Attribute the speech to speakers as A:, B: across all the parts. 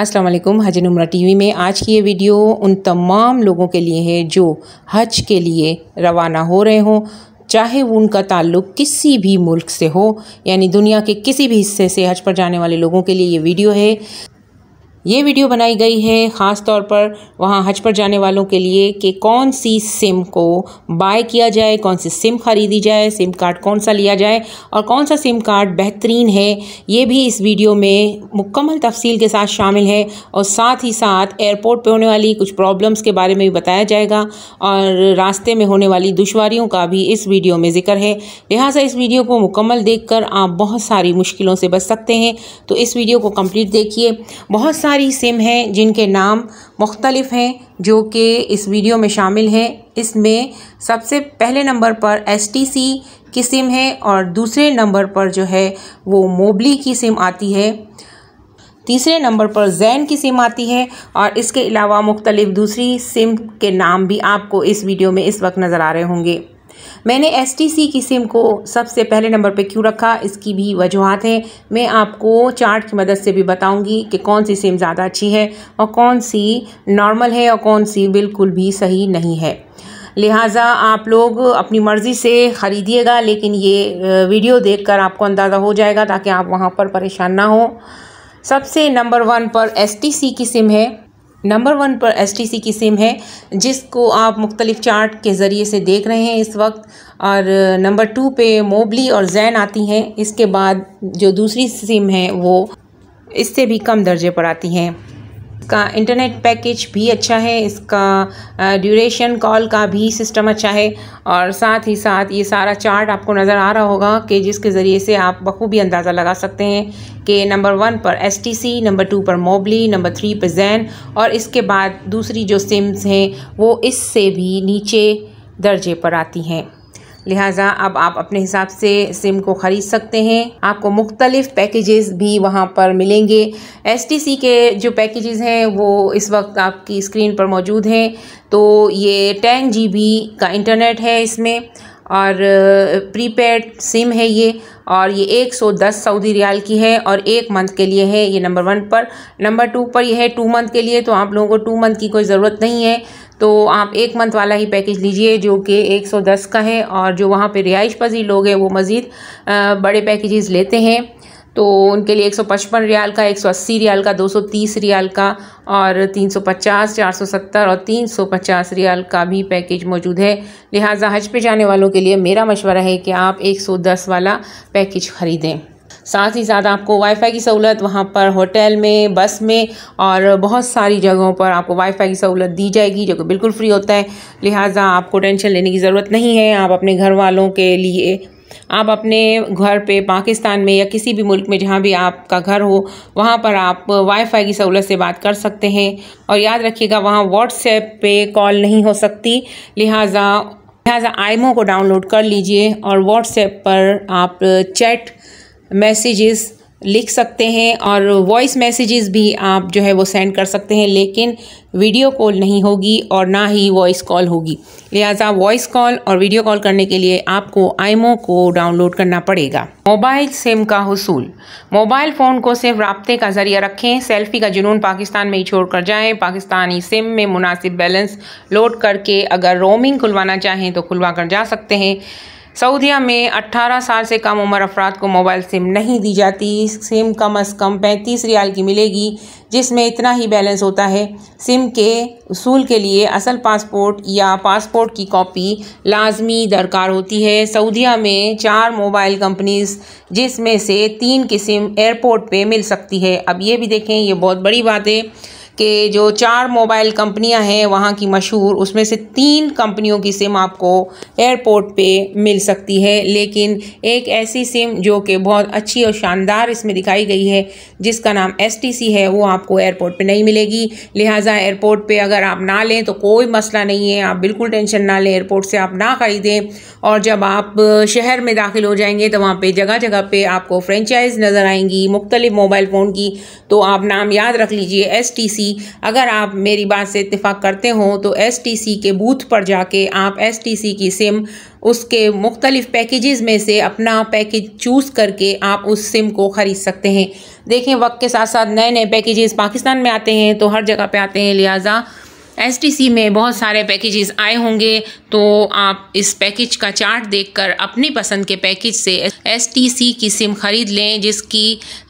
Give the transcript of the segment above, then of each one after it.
A: अस्सलाम वालेकुम हज नुमरा टीवी में आज की ये वीडियो उन तमाम लोगों के लिए है जो हज के लिए रवाना हो रहे हों चाहे वो उनका ताल्लुक किसी भी मुल्क से हो यानी दुनिया के किसी भी हिस्से से हज पर जाने वाले लोगों के लिए ये वीडियो है ये वीडियो बनाई गई है ख़ास तौर पर वहाँ हज पर जाने वालों के लिए कि कौन सी सिम को बाय किया जाए कौन सी सिम खरीदी जाए सिम कार्ड कौन सा लिया जाए और कौन सा सिम कार्ड बेहतरीन है ये भी इस वीडियो में मुकम्मल तफसील के साथ शामिल है और साथ ही साथ एयरपोर्ट पे होने वाली कुछ प्रॉब्लम्स के बारे में भी बताया जाएगा और रास्ते में होने वाली दुशारियों का भी इस वीडियो में जिक्र है लिहाजा इस वीडियो को मुकम्मल देख कर आप बहुत सारी मुश्किलों से बच सकते हैं तो इस वीडियो को कम्प्लीट देखिए बहुत सारी सिम हैं जिनके नाम मुख्तलफ हैं जो कि इस वीडियो में शामिल हैं इसमें सबसे पहले नंबर पर एस टी सी की सिम है और दूसरे नंबर पर जो है वो मोबली की सिम आती है तीसरे नंबर पर जैन की सिम आती है और इसके अलावा मुख्तलिफ दूसरी सिम के नाम भी आपको इस वीडियो में इस वक्त नज़र आ रहे होंगे मैंने एस की सिम को सबसे पहले नंबर पे क्यों रखा इसकी भी वजूहत हैं मैं आपको चार्ट की मदद से भी बताऊंगी कि कौन सी सिम ज़्यादा अच्छी है और कौन सी नॉर्मल है और कौन सी बिल्कुल भी सही नहीं है लिहाजा आप लोग अपनी मर्ज़ी से ख़रीदिएगा लेकिन ये वीडियो देखकर आपको अंदाज़ा हो जाएगा ताकि आप वहाँ पर परेशान ना हो सबसे नंबर वन पर एस की सिम है नंबर वन पर एस टी सी की सिम है जिसको आप मुख्तलिफ चार्ट के ज़रिए से देख रहे हैं इस वक्त और नंबर uh, टू पे मोबली और जैन आती हैं इसके बाद जो दूसरी सिम है वो इससे भी कम दर्जे पर आती हैं इसका इंटरनेट पैकेज भी अच्छा है इसका ड्यूरेशन कॉल का भी सिस्टम अच्छा है और साथ ही साथ ये सारा चार्ट आपको नज़र आ रहा होगा कि जिसके ज़रिए से आप बखूबी अंदाज़ा लगा सकते हैं कि नंबर वन पर एस नंबर टू पर मोबली नंबर थ्री पर जैन और इसके बाद दूसरी जो सिम्स हैं वो इससे भी नीचे दर्जे पर आती हैं लिहाजा अब आप अपने हिसाब से सिम को ख़रीद सकते हैं आपको मुख्तलिफ पैकेजेस भी वहाँ पर मिलेंगे एस के जो पैकेजेस हैं वो इस वक्त आपकी स्क्रीन पर मौजूद हैं तो ये टेन जी का इंटरनेट है इसमें और प्रीपेड सिम है ये और ये 110 सऊदी रियाल की है और एक मंथ के लिए है ये नंबर वन पर नंबर टू पर ये है टू मंथ के लिए तो आप लोगों को टू मंथ की कोई ज़रूरत नहीं है तो आप एक मंथ वाला ही पैकेज लीजिए जो कि 110 का है और जो वहाँ पे रिहाइश पजीर लोग हैं वो मज़ीद बड़े पैकेजेस लेते हैं तो उनके लिए 155 रियाल का 180 रियाल का 230 रियाल का और 350 470 और 350 रियाल का भी पैकेज मौजूद है लिहाजा हज पे जाने वालों के लिए मेरा मशवरा है कि आप 110 वाला पैकेज ख़रीदें साथ ही साथ आपको वाईफाई की सहूलत वहाँ पर होटल में बस में और बहुत सारी जगहों पर आपको वाईफाई की सहूलत दी जाएगी जो कि बिल्कुल फ्री होता है लिहाजा आपको टेंशन लेने की ज़रूरत नहीं है आप अपने घर वालों के लिए आप अपने घर पे पाकिस्तान में या किसी भी मुल्क में जहाँ भी आपका घर हो वहाँ पर आप वाईफाई की सहूलत से बात कर सकते हैं और याद रखिएगा वहाँ व्हाट्सएप पे कॉल नहीं हो सकती लिहाजा लिहाजा आईमो को डाउनलोड कर लीजिए और व्हाट्सएप पर आप चैट मैसेजेस लिख सकते हैं और वॉइस मैसेजेस भी आप जो है वो सेंड कर सकते हैं लेकिन वीडियो कॉल नहीं होगी और ना ही वॉइस कॉल होगी लिहाजा वॉइस कॉल और वीडियो कॉल करने के लिए आपको आईमो को डाउनलोड करना पड़ेगा मोबाइल सिम का हसूल मोबाइल फ़ोन को सिर्फ रबते का ज़रिया रखें सेल्फी का जुनून पाकिस्तान में ही छोड़ कर जाएँ पाकिस्तानी सिम में मुनासिब बैलेंस लोड करके अगर रोमिंग खुलवाना चाहें तो खुलवा कर जा सकते हैं सऊदीया में 18 साल से कम उम्र अफराद को मोबाइल सिम नहीं दी जाती सिम कम अज़ कम पैंतीस रियाल की मिलेगी जिसमें इतना ही बैलेंस होता है सिम के असूल के लिए असल पासपोर्ट या पासपोर्ट की कॉपी लाजमी दरकार होती है सऊदीया में चार मोबाइल कंपनीज जिसमें से तीन की सिम एयरपोर्ट पे मिल सकती है अब ये भी देखें ये बहुत बड़ी बात है कि जो चार मोबाइल कंपनियां हैं वहाँ की मशहूर उसमें से तीन कंपनियों की सिम आपको एयरपोर्ट पे मिल सकती है लेकिन एक ऐसी सिम जो कि बहुत अच्छी और शानदार इसमें दिखाई गई है जिसका नाम एस है वो आपको एयरपोर्ट पर नहीं मिलेगी लिहाजा एयरपोर्ट पर अगर आप ना लें तो कोई मसला नहीं है आप बिल्कुल टेंशन ना लें एयरपोर्ट से आप ना ख़रीदें और जब आप शहर में दाखिल हो जाएंगे तो वहाँ पे जगह जगह पे आपको फ्रेंचाइज नज़र आएंगी मुख्तलिफ मोबाइल फ़ोन की तो आप नाम याद रख लीजिए एस टी सी अगर आप मेरी बात से इतफ़ाक़ करते हों तो एस टी सी के बूथ पर जाके आप एस टी सी की सिम उसके मुख्तलिफ पैकेजेस में से अपना पैकेज चूज़ करके आप उस सिम को ख़रीद सकते हैं देखें वक्त के साथ साथ नए नए पैकेजेस पाकिस्तान में आते हैं तो हर जगह पे आते हैं लिहाजा एस में बहुत सारे पैकेजेस आए होंगे तो आप इस पैकेज का चार्ट देखकर अपनी पसंद के पैकेज से एस की सिम ख़रीद लें जिसकी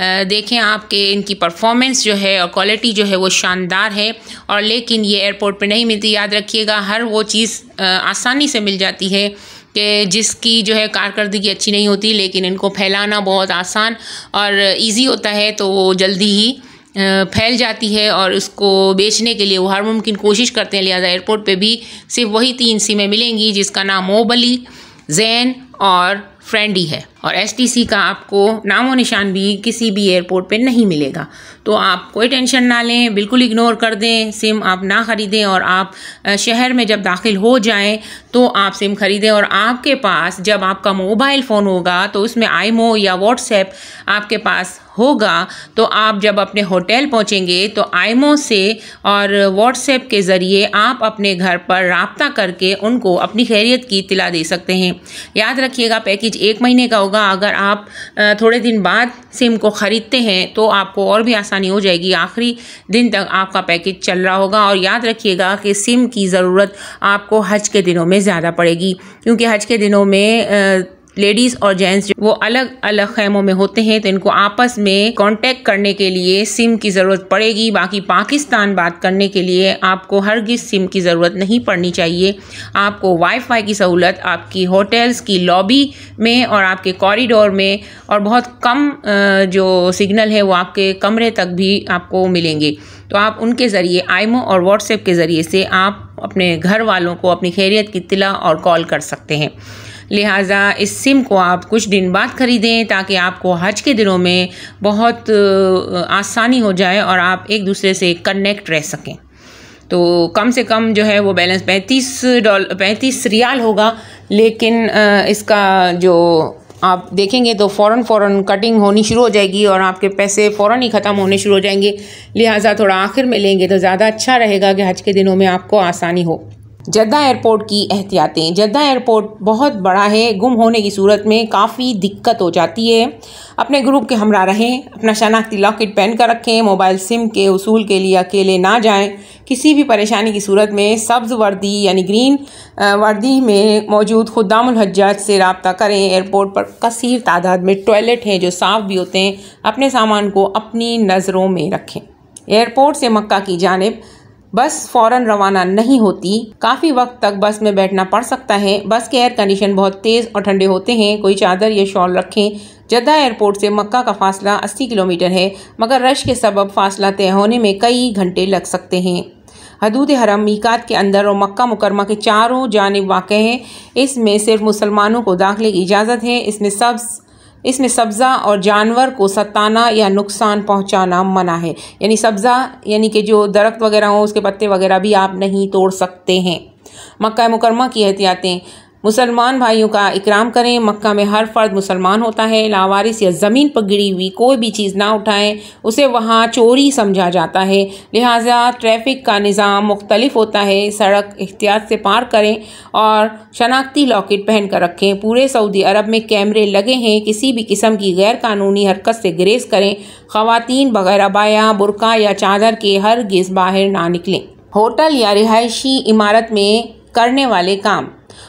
A: देखें आपके इनकी परफॉर्मेंस जो है और क्वालिटी जो है वो शानदार है और लेकिन ये एयरपोर्ट पे नहीं मिलती याद रखिएगा हर वो चीज़ आसानी से मिल जाती है कि जिसकी जो है कारकर्दगी अच्छी नहीं होती लेकिन इनको फैलाना बहुत आसान और ईजी होता है तो वो जल्दी ही फैल जाती है और उसको बेचने के लिए वो हर मुमकिन कोशिश करते हैं लिहाजा एयरपोर्ट पे भी सिर्फ वही तीन सिमें मिलेंगी जिसका नाम मोबली जैन और फ्रेंडी है और सी का आपको नामो निशान भी किसी भी एयरपोर्ट पे नहीं मिलेगा तो आप कोई टेंशन ना लें बिल्कुल इग्नोर कर दें सिम आप ना ख़रीदें और आप शहर में जब दाखिल हो जाएं तो आप सिम ख़रीदें और आपके पास जब आपका मोबाइल फ़ोन होगा तो उसमें आईमो या व्हाट्सएप आपके पास होगा तो आप जब अपने होटल पहुंचेंगे तो आईमो से और व्हाट्सएप के ज़रिए आप अपने घर पर रबता करके उनको अपनी खैरियत की इतला दे सकते हैं याद रखिएगा पैकेज एक महीने का होगा अगर आप थोड़े दिन बाद सिम को ख़रीदते हैं तो आपको और भी आसानी हो जाएगी आखिरी दिन तक आपका पैकेज चल रहा होगा और याद रखिएगा कि सिम की ज़रूरत आपको हज के दिनों में ज़्यादा पड़ेगी क्योंकि हज के दिनों में लेडीज और जेंट्स वो अलग अलग खेमों में होते हैं तो इनको आपस में कॉन्टेक्ट करने के लिए सिम की ज़रूरत पड़ेगी बाकी पाकिस्तान बात करने के लिए आपको हर किस सिम की ज़रूरत नहीं पड़नी चाहिए आपको वाईफाई की सहूलत आपकी होटल्स की लॉबी में और आपके कॉरिडोर में और बहुत कम जो सिग्नल है वो आपके कमरे तक भी आपको मिलेंगे तो आप उनके ज़रिए आईमो और व्हाट्सएप के ज़रिए से आप अपने घर वालों को अपनी खैरियत की तिला और कॉल कर सकते हैं लिहाजा इस सिम को आप कुछ दिन बाद ख़रीदें ताकि आपको हज के दिनों में बहुत आसानी हो जाए और आप एक दूसरे से कनेक्ट रह सकें तो कम से कम जो है वो बैलेंस पैंतीस डॉल पैंतीस रियाल होगा लेकिन इसका जो आप देखेंगे तो फ़ौर फ़ौर कटिंग होनी शुरू हो जाएगी और आपके पैसे फ़ौर ही ख़त्म होने शुरू हो जाएंगे लिहाजा थोड़ा आखिर में लेंगे तो ज़्यादा अच्छा रहेगा कि हज के दिनों में आपको आसानी हो जद्दा एयरपोर्ट की एहतियातें जद्दा एयरपोर्ट बहुत बड़ा है गुम होने की सूरत में काफ़ी दिक्कत हो जाती है अपने ग्रुप के हमरा रहें अपना शनाख्ती लॉकेट पहन कर रखें मोबाइल सिम के उसूल के लिए अकेले ना जाएं किसी भी परेशानी की सूरत में सब्ज़ वर्दी यानी ग्रीन वर्दी में मौजूद हजात से रबता करें एयरपोर्ट पर कसर तादाद में टॉयलेट हैं जो साफ़ भी होते हैं अपने सामान को अपनी नज़रों में रखें एयरपोर्ट से मक्का की जानब बस फौरन रवाना नहीं होती काफी वक्त तक बस में बैठना पड़ सकता है बस के एयर कंडीशन बहुत तेज और ठंडे होते हैं कोई चादर या शॉल रखें जद्दा एयरपोर्ट से मक्का का फासला 80 किलोमीटर है मगर रश के सबब फासला तय होने में कई घंटे लग सकते हैं हदूद हरम मीकात के अंदर और मक्का मुकरमा के चारों जानब वाक़ हैं इसमें सिर्फ मुसलमानों को दाखिले की इजाज़त है इसमें सब्स इसमें सब्ज़ा और जानवर को सताना या नुकसान पहुंचाना मना है यानी सब्ज़ा यानी कि जो दरख्त वगैरह हो उसके पत्ते वगैरह भी आप नहीं तोड़ सकते हैं मक्का मुकरमा की एहतियातें मुसलमान भाइयों का इकराम करें मक्का में हर फर्द मुसलमान होता है लावारिस या ज़मीन पर गिरी हुई कोई भी चीज़ ना उठाएं उसे वहाँ चोरी समझा जाता है लिहाजा ट्रैफिक का निज़ाम मुख्तलिफ होता है सड़क एहतियात से पार करें और शनाख्ती लॉकेट पहन कर रखें पूरे सऊदी अरब में कैमरे लगे हैं किसी भी किस्म की गैर कानूनी हरकत से ग्रेज करें खातन बगैर अबाया बुरका या चादर के हर गेज बाहर ना निकलें होटल या रिहायशी इमारत में करने वाले काम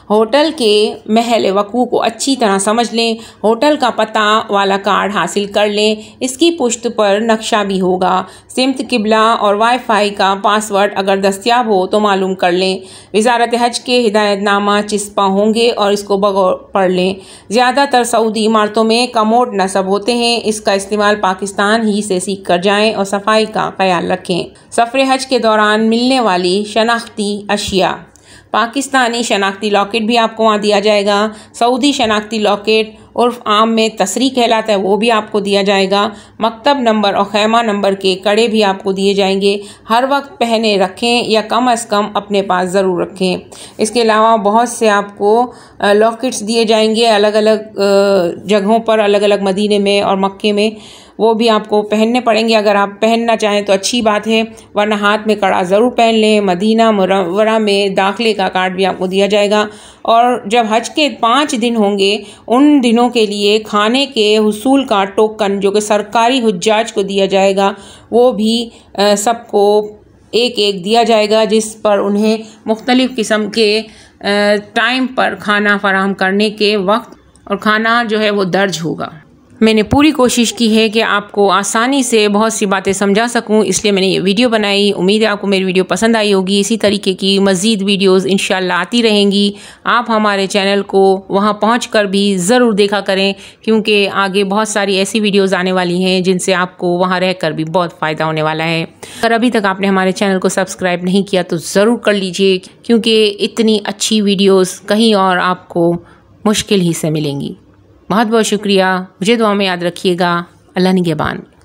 A: होटल के महल वकू को अच्छी तरह समझ लें होटल का पता वाला कार्ड हासिल कर लें इसकी पुष्ट पर नक्शा भी होगा सिमत किबला और वाईफाई का पासवर्ड अगर दस्तियाब हो तो मालूम कर लें वजारत हज के हिदायतनामा चिस्पा होंगे और इसको बगौर पढ़ लें ज़्यादातर सऊदी इमारतों में कमोड नस्ब होते हैं इसका इस्तेमाल पाकिस्तान ही से सीख कर जाएँ और सफाई का ख्याल रखें सफ़र हज के दौरान मिलने वाली शनाख्ती अशिया पाकिस्तानी शनाख्ती लॉकेट भी आपको वहाँ दिया जाएगा सऊदी शनाख्ती लॉकेट उर्फ आम में तसरी कहलाता है वो भी आपको दिया जाएगा मकतब नंबर और खैमा नंबर के कड़े भी आपको दिए जाएंगे हर वक्त पहने रखें या कम अज़ कम अपने पास ज़रूर रखें इसके अलावा बहुत से आपको लॉकेट्स दिए जाएंगे अलग अलग जगहों पर अलग अलग मदीने में और मक्के में वो भी आपको पहनने पड़ेंगे अगर आप पहनना चाहें तो अच्छी बात है वरना हाथ में कड़ा ज़रूर पहन लें मदीना मुरवरा में दाखिले का कार्ड भी आपको दिया जाएगा और जब हज के पाँच दिन होंगे उन दिनों के लिए खाने के हसूल का टोकन जो कि सरकारी हजाज को दिया जाएगा वो भी सबको एक एक दिया जाएगा जिस पर उन्हें मुख्तलिफ़ किस्म के टाइम पर खाना फराहम करने के वक्त और खाना जो है वो दर्ज होगा मैंने पूरी कोशिश की है कि आपको आसानी से बहुत सी बातें समझा सकूं इसलिए मैंने ये वीडियो बनाई उम्मीद है आपको मेरी वीडियो पसंद आई होगी इसी तरीके की मज़ीद वीडियोस इन आती रहेंगी आप हमारे चैनल को वहाँ पहुँच कर भी ज़रूर देखा करें क्योंकि आगे बहुत सारी ऐसी वीडियोज़ आने वाली हैं जिनसे आपको वहाँ रह कर भी बहुत फ़ायदा होने वाला है अगर अभी तक आपने हमारे चैनल को सब्सक्राइब नहीं किया तो ज़रूर कर लीजिए क्योंकि इतनी अच्छी वीडियोज़ कहीं और आपको मुश्किल ही से मिलेंगी बहुत बहुत शुक्रिया मुझे दुआ में याद रखिएगा अल्लाह निगेबान